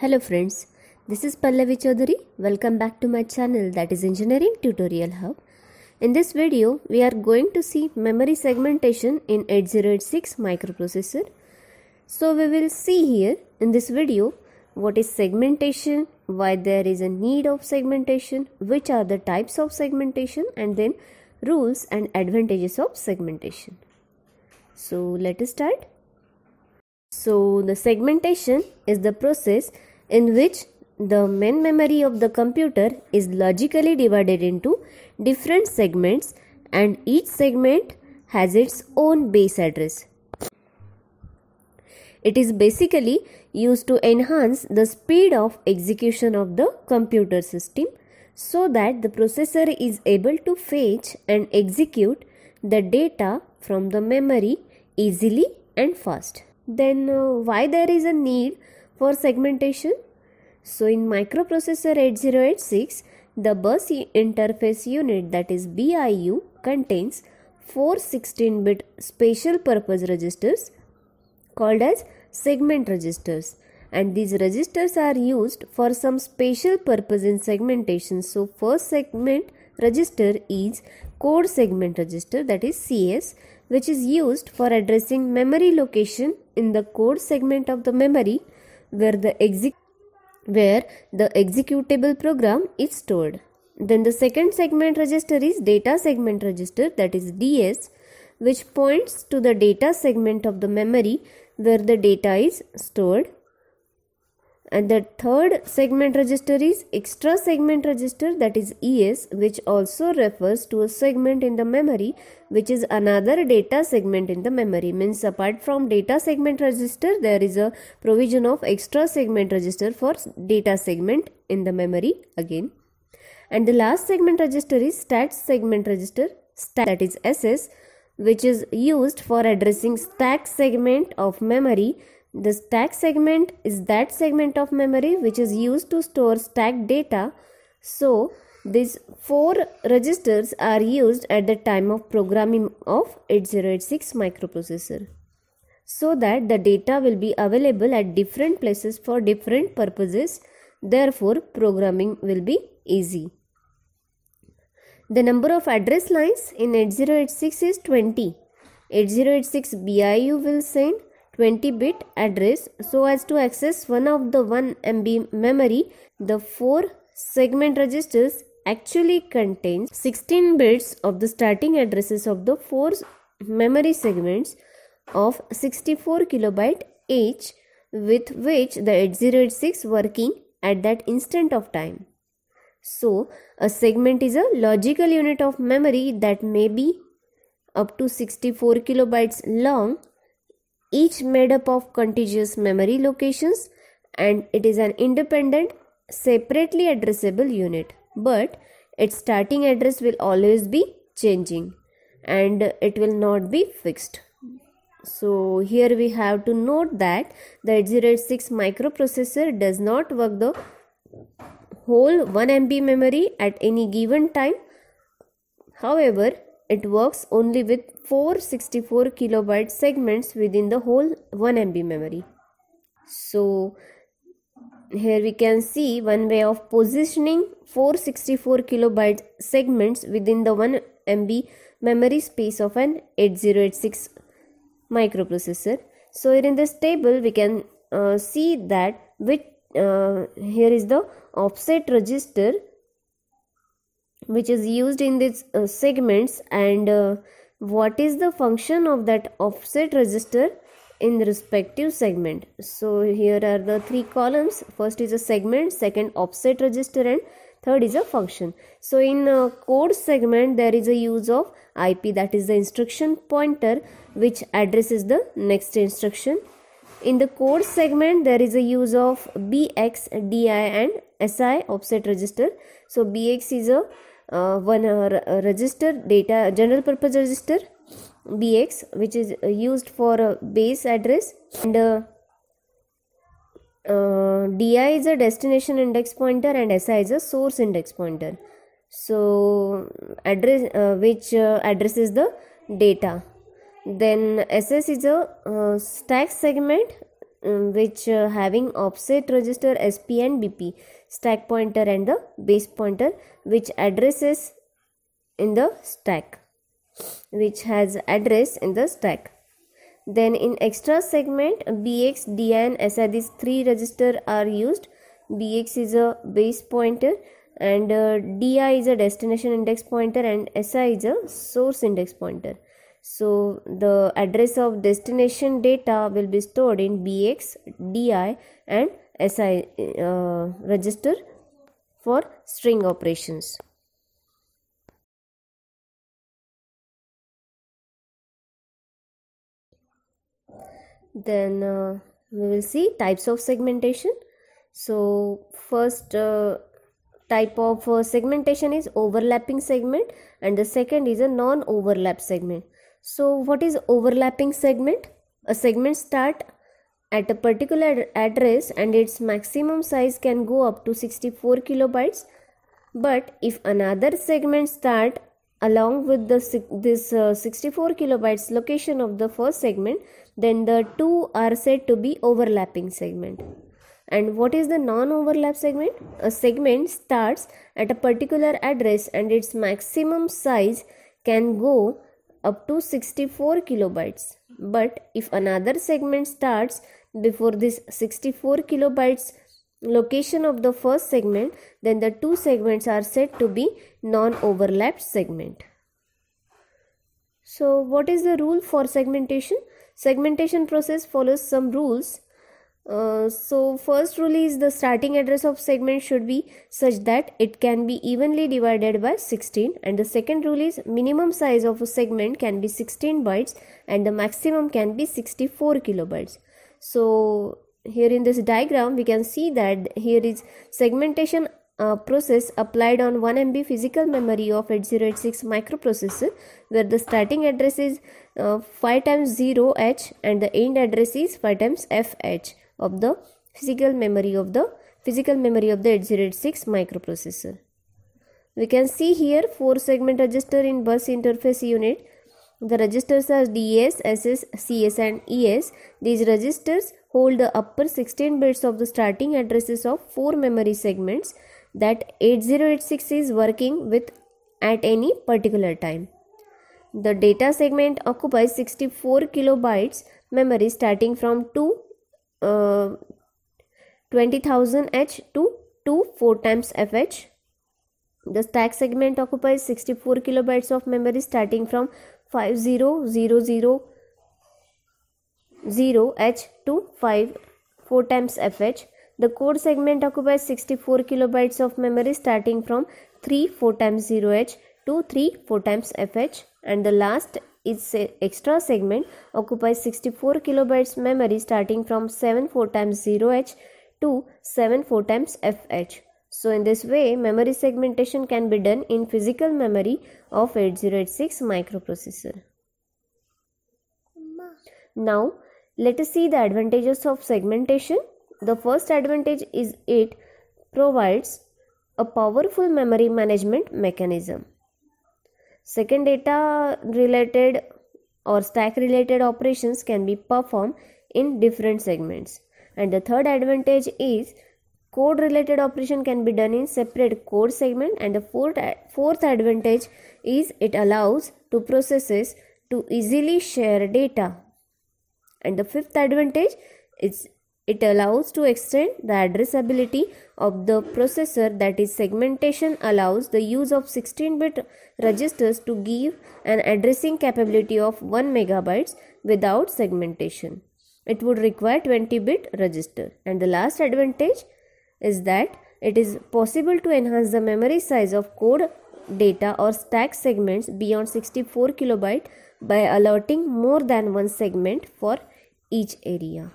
Hello friends, this is Pallavi Chaudhary. Welcome back to my channel that is Engineering Tutorial Hub. In this video, we are going to see memory segmentation in 8086 microprocessor. So we will see here in this video what is segmentation, why there is a need of segmentation, which are the types of segmentation and then rules and advantages of segmentation. So let us start. So the segmentation is the process in which the main memory of the computer is logically divided into different segments and each segment has its own base address. It is basically used to enhance the speed of execution of the computer system so that the processor is able to fetch and execute the data from the memory easily and fast then uh, why there is a need for segmentation? So in microprocessor 8086, the bus interface unit that is BIU contains four 16-bit special purpose registers called as segment registers and these registers are used for some special purpose in segmentation. So first segment register is code segment register that is CS which is used for addressing memory location in the code segment of the memory where the, where the executable program is stored. Then the second segment register is data segment register that is DS which points to the data segment of the memory where the data is stored. And the third segment register is extra segment register that is ES which also refers to a segment in the memory which is another data segment in the memory means apart from data segment register there is a provision of extra segment register for data segment in the memory again. And the last segment register is stat segment register stat that is SS which is used for addressing stack segment of memory the stack segment is that segment of memory which is used to store stack data. So, these four registers are used at the time of programming of 8086 microprocessor so that the data will be available at different places for different purposes. Therefore, programming will be easy. The number of address lines in 8086 is 20. 8086 BIU will send 20 bit address so as to access one of the 1 MB memory the 4 segment registers actually contains 16 bits of the starting addresses of the 4 memory segments of 64 kilobyte each with which the 8086 working at that instant of time. So, a segment is a logical unit of memory that may be up to 64 kilobytes long each made up of contiguous memory locations and it is an independent, separately addressable unit. But its starting address will always be changing and it will not be fixed. So here we have to note that the Z86 microprocessor does not work the whole 1 MB memory at any given time. However, it works only with 464 kilobyte segments within the whole 1 MB memory. So here we can see one way of positioning 464 kilobyte segments within the 1 MB memory space of an 8086 microprocessor. So here in this table we can uh, see that with uh, here is the offset register which is used in these uh, segments and uh, what is the function of that offset resistor in the respective segment so here are the three columns first is a segment second offset resistor and third is a function so in code segment there is a use of ip that is the instruction pointer which addresses the next instruction in the code segment, there is a use of BX, DI and SI offset register. So BX is a uh, one uh, uh, register, data general purpose register, BX which is uh, used for a base address and uh, DI is a destination index pointer and SI is a source index pointer. So address which addresses the data then ss is a uh, stack segment um, which uh, having offset register sp and bp stack pointer and the base pointer which addresses in the stack which has address in the stack then in extra segment bx dn si these three register are used bx is a base pointer and uh, di is a destination index pointer and si is a source index pointer so the address of destination data will be stored in BX, DI and SI uh, register for string operations. Then uh, we will see types of segmentation. So first uh, type of uh, segmentation is overlapping segment and the second is a non-overlap segment. So what is overlapping segment? A segment start at a particular address and its maximum size can go up to 64 kilobytes. But if another segment start along with the this uh, 64 kilobytes location of the first segment, then the two are said to be overlapping segment. And what is the non-overlap segment? A segment starts at a particular address and its maximum size can go up to 64 kilobytes. But if another segment starts before this 64 kilobytes location of the first segment, then the two segments are said to be non-overlapped segment. So what is the rule for segmentation? Segmentation process follows some rules uh, so first rule is the starting address of segment should be such that it can be evenly divided by 16 and the second rule is minimum size of a segment can be 16 bytes and the maximum can be 64 kilobytes. So here in this diagram we can see that here is segmentation uh, process applied on 1 MB physical memory of 8086 microprocessor where the starting address is uh, 5 times 0H and the end address is 5 times FH of the physical memory of the physical memory of the 8086 microprocessor. We can see here 4 segment register in bus interface unit. The registers are DS, SS, CS and ES. These registers hold the upper 16 bits of the starting addresses of 4 memory segments that 8086 is working with at any particular time. The data segment occupies 64 kilobytes memory starting from 2 uh, 20,000 H to 2 4 times FH. The stack segment occupies 64 kilobytes of memory starting from 50,000H to 5 4 times FH. The code segment occupies 64 kilobytes of memory starting from 3 4 times 0H to 3 4 times FH and the last its extra segment occupies 64 kilobytes memory starting from 74 times 0h to 74 times fh. So in this way, memory segmentation can be done in physical memory of 8086 microprocessor. Now, let us see the advantages of segmentation. The first advantage is it provides a powerful memory management mechanism. Second, data related or stack related operations can be performed in different segments. And the third advantage is code related operation can be done in separate code segment and the fourth fourth advantage is it allows to processes to easily share data. And the fifth advantage is it allows to extend the addressability of the processor that is segmentation allows the use of 16-bit registers to give an addressing capability of 1 megabytes without segmentation. It would require 20-bit register. And the last advantage is that it is possible to enhance the memory size of code data or stack segments beyond 64 kilobyte by allotting more than one segment for each area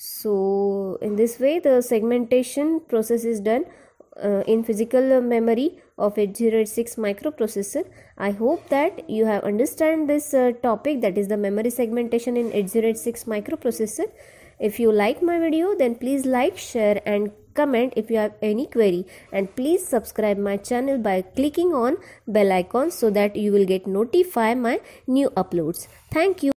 so in this way the segmentation process is done uh, in physical memory of 8086 microprocessor i hope that you have understand this uh, topic that is the memory segmentation in 8086 microprocessor if you like my video then please like share and comment if you have any query and please subscribe my channel by clicking on bell icon so that you will get notify my new uploads thank you